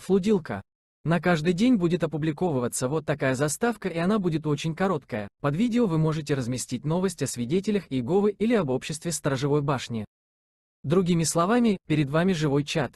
Флудилка. На каждый день будет опубликовываться вот такая заставка и она будет очень короткая. Под видео вы можете разместить новость о свидетелях Иеговы или об обществе Сторожевой башни. Другими словами, перед вами живой чат.